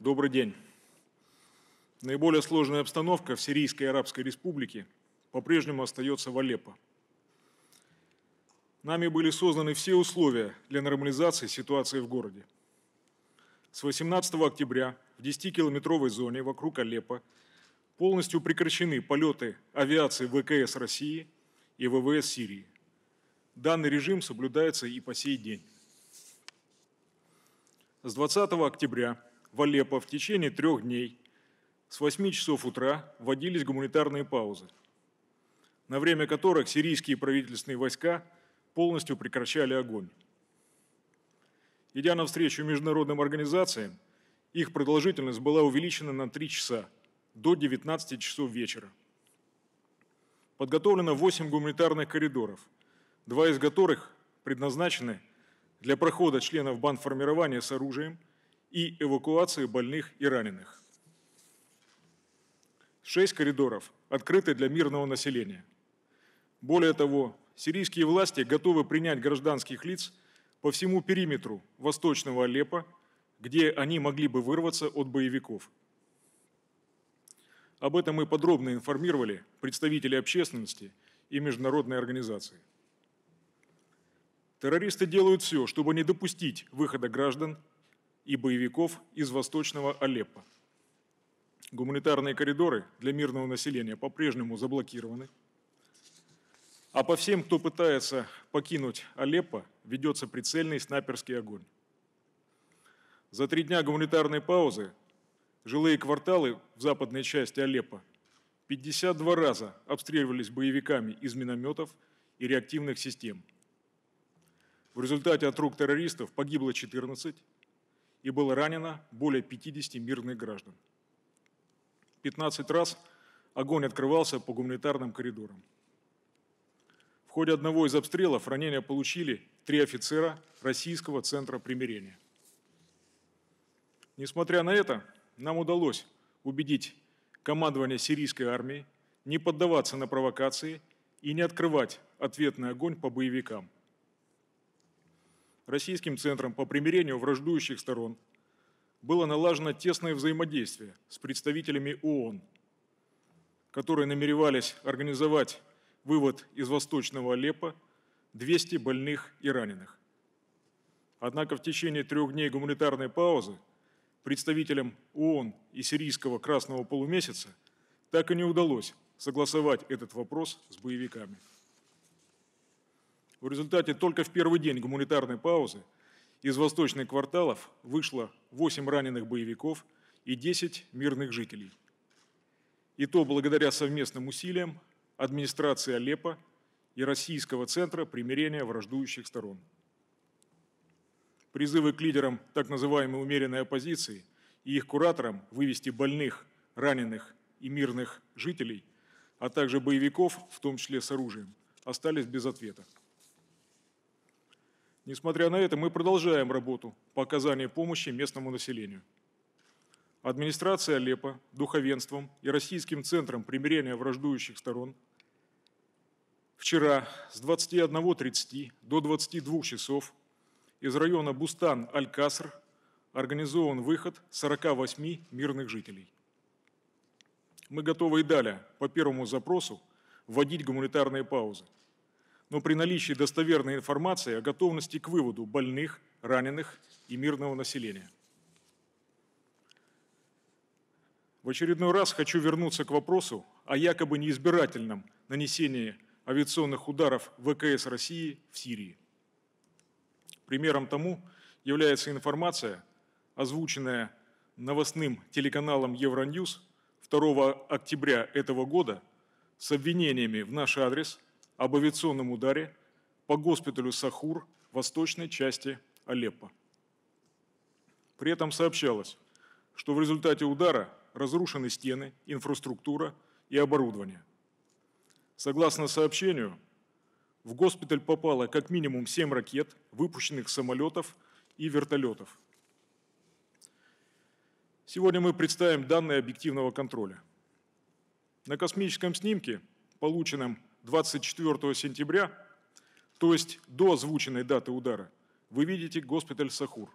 Добрый день. Наиболее сложная обстановка в Сирийской Арабской Республике по-прежнему остается в Алеппо. Нами были созданы все условия для нормализации ситуации в городе. С 18 октября в 10-километровой зоне вокруг Алеппо полностью прекращены полеты авиации ВКС России и ВВС Сирии. Данный режим соблюдается и по сей день. С 20 октября в Алеппо в течение трех дней с 8 часов утра вводились гуманитарные паузы, на время которых сирийские правительственные войска полностью прекращали огонь. Идя навстречу международным организациям, их продолжительность была увеличена на 3 часа, до 19 часов вечера. Подготовлено 8 гуманитарных коридоров, два из которых предназначены для прохода членов бандформирования с оружием – и эвакуации больных и раненых. Шесть коридоров открыты для мирного населения. Более того, сирийские власти готовы принять гражданских лиц по всему периметру восточного Алеппо, где они могли бы вырваться от боевиков. Об этом мы подробно информировали представителей общественности и международной организации. Террористы делают все, чтобы не допустить выхода граждан и боевиков из восточного Алеппо. Гуманитарные коридоры для мирного населения по-прежнему заблокированы. А по всем, кто пытается покинуть Алеппо, ведется прицельный снайперский огонь. За три дня гуманитарной паузы жилые кварталы в западной части Алеппо 52 раза обстреливались боевиками из минометов и реактивных систем. В результате от рук террористов погибло 14, и было ранено более 50 мирных граждан. 15 раз огонь открывался по гуманитарным коридорам. В ходе одного из обстрелов ранения получили три офицера Российского центра примирения. Несмотря на это, нам удалось убедить командование сирийской армии не поддаваться на провокации и не открывать ответный огонь по боевикам – Российским центром по примирению враждующих сторон было налажено тесное взаимодействие с представителями ООН, которые намеревались организовать вывод из восточного Алеппо 200 больных и раненых. Однако в течение трех дней гуманитарной паузы представителям ООН и сирийского Красного полумесяца так и не удалось согласовать этот вопрос с боевиками. В результате только в первый день гуманитарной паузы из восточных кварталов вышло 8 раненых боевиков и 10 мирных жителей. И то благодаря совместным усилиям администрации Алеппо и Российского центра примирения враждующих сторон. Призывы к лидерам так называемой умеренной оппозиции и их кураторам вывести больных, раненых и мирных жителей, а также боевиков, в том числе с оружием, остались без ответа. Несмотря на это, мы продолжаем работу по оказанию помощи местному населению. Администрация Алеппо, духовенством и Российским центром примирения враждующих сторон вчера с 21.30 до 22 часов из района Бустан-Аль-Каср организован выход 48 мирных жителей. Мы готовы и далее по первому запросу вводить гуманитарные паузы – но при наличии достоверной информации о готовности к выводу больных, раненых и мирного населения. В очередной раз хочу вернуться к вопросу о якобы неизбирательном нанесении авиационных ударов ВКС России в Сирии. Примером тому является информация, озвученная новостным телеканалом Евроньюз 2 октября этого года с обвинениями в наш адрес – об авиационном ударе по госпиталю Сахур в восточной части Алеппо. При этом сообщалось, что в результате удара разрушены стены, инфраструктура и оборудование. Согласно сообщению, в госпиталь попало как минимум 7 ракет, выпущенных самолетов и вертолетов. Сегодня мы представим данные объективного контроля. На космическом снимке, полученном 24 сентября, то есть до озвученной даты удара, вы видите госпиталь Сахур.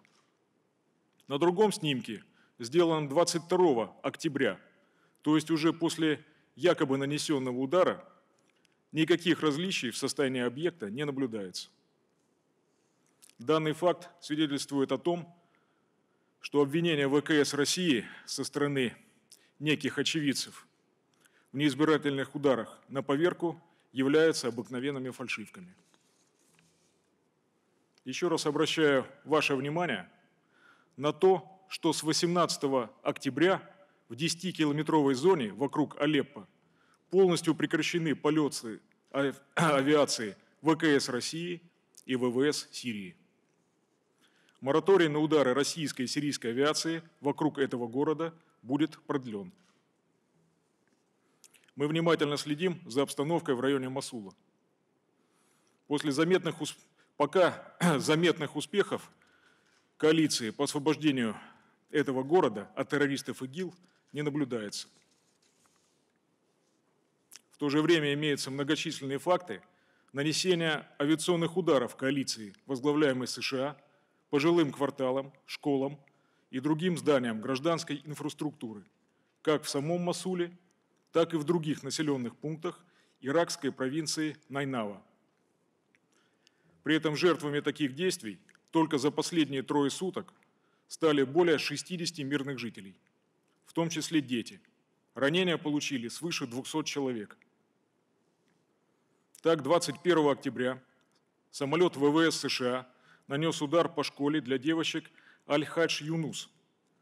На другом снимке, сделанном 22 октября, то есть уже после якобы нанесенного удара, никаких различий в состоянии объекта не наблюдается. Данный факт свидетельствует о том, что обвинения ВКС России со стороны неких очевидцев в неизбирательных ударах на поверку являются обыкновенными фальшивками. Еще раз обращаю ваше внимание на то, что с 18 октября в 10-километровой зоне вокруг Алеппо полностью прекращены полеты авиации ВКС России и ВВС Сирии. Мораторий на удары российской и сирийской авиации вокруг этого города будет продлен – мы внимательно следим за обстановкой в районе Масула. После заметных, пока заметных успехов коалиции по освобождению этого города от террористов ИГИЛ не наблюдается. В то же время имеются многочисленные факты нанесения авиационных ударов коалиции, возглавляемой США, по жилым кварталам, школам и другим зданиям гражданской инфраструктуры, как в самом Масуле, так и в других населенных пунктах иракской провинции Найнава. При этом жертвами таких действий только за последние трое суток стали более 60 мирных жителей, в том числе дети. Ранения получили свыше 200 человек. Так, 21 октября самолет ВВС США нанес удар по школе для девочек Аль-Хадж Юнус,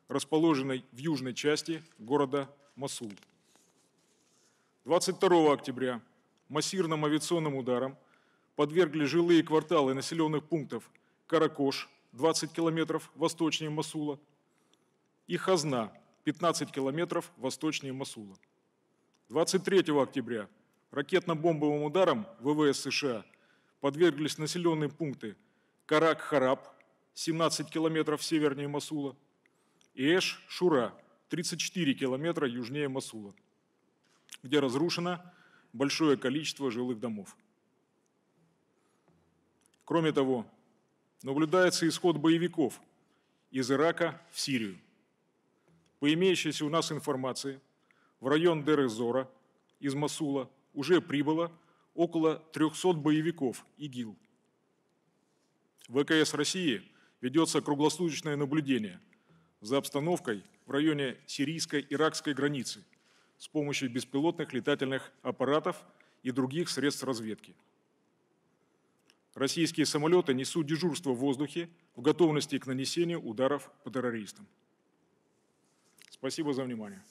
расположенной в южной части города Масул. 22 октября массированным авиационным ударом подвергли жилые кварталы населенных пунктов Каракош, 20 километров восточнее Масула, и Хазна, 15 километров восточнее Масула. 23 октября ракетно-бомбовым ударом ВВС США подверглись населенные пункты Карак-Хараб, 17 километров севернее Масула, и Эш-Шура, 34 километра южнее Масула где разрушено большое количество жилых домов. Кроме того, наблюдается исход боевиков из Ирака в Сирию. По имеющейся у нас информации, в район дер из Масула уже прибыло около 300 боевиков ИГИЛ. В ВКС России ведется круглосуточное наблюдение за обстановкой в районе сирийско-иракской границы – с помощью беспилотных летательных аппаратов и других средств разведки. Российские самолеты несут дежурство в воздухе в готовности к нанесению ударов по террористам. Спасибо за внимание.